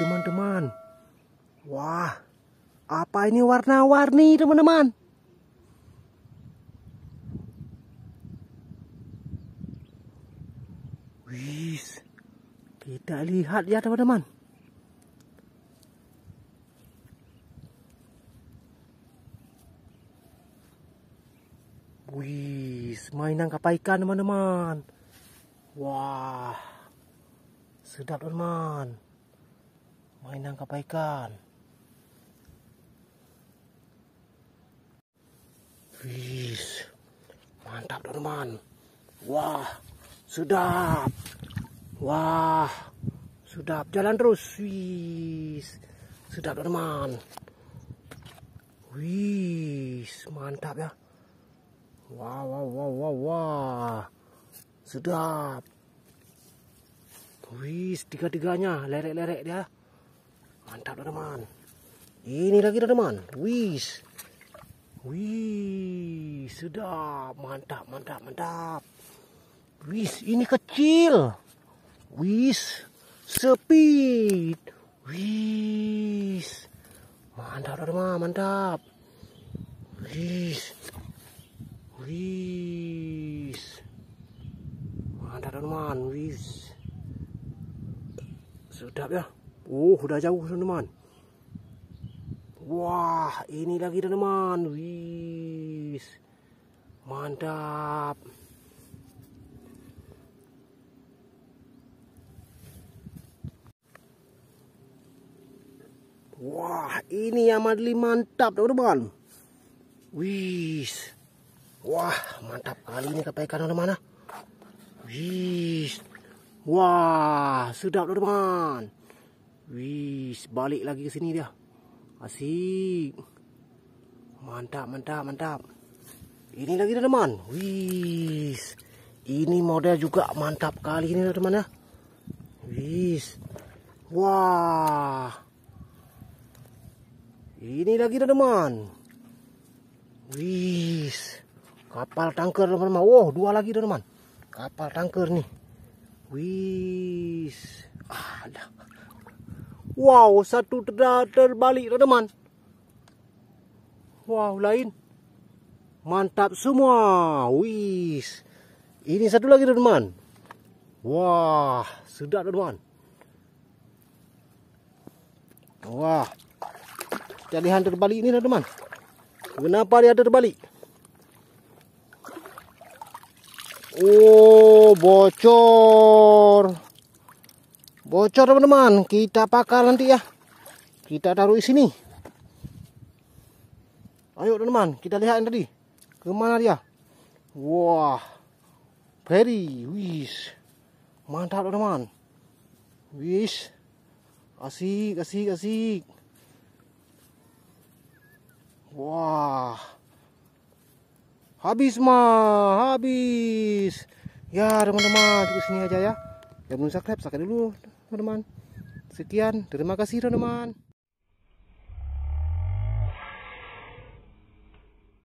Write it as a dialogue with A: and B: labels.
A: teman-teman. Wah, apa ini warna-warni, teman-teman? Wis, kita lihat ya, teman-teman. Wis, mainan kapal ikan, teman-teman. Wah, sedap, teman-teman mainan kebaikan. Wis, mantap teman. Wah, sedap. Wah, sedap. Jalan terus. Wis, sedap teman. Wis, mantap ya. Wah, wah, wah, wah, wah. Sedap. Wis, tiga-tiganya lerek-lerek dia mantap teman ini lagi teman wis wih sedap mantap mantap mantap wis ini kecil wis speed wis mantap teman mantap wis wis mantap teman wis sedap ya Oh, udah jauh teman-teman. Wah, ini lagi teman-teman. Wis. Mantap. Wah, ini yang madli mantap, teman-teman. Wis. Wah, mantap kali ini kapal ikan teman-teman. Ah. Wis. Wah, sedap teman-teman. Wih, balik lagi ke sini dia. Asik. Mantap, mantap, mantap. Ini lagi teman. Wih. Ini model juga mantap kali ini teman ya. Wih. Wah. Ini lagi teman. Wih. Kapal tangker teman-teman. Wow, dua lagi teman. Kapal tangker nih. Wih. Ah, dah. Wow, satu ter terbalik teman. Wow, lain. Mantap semua. Wis. Ini satu lagi teman. Wah, sedap teman. Wah. Jadi Jadihan terbalik ini teman. Kenapa dia terbalik? Oh, bocor. bocor teman-teman kita pakar nanti ya kita taruh di sini ayo teman-teman kita lihat yang tadi kemana dia wah very wis mantap teman-teman wis asik asik asik wah habis mah habis ya teman-teman cukup sini aja ya yang belum subscribe subscribe dulu teman-teman sekian terima kasih teman-teman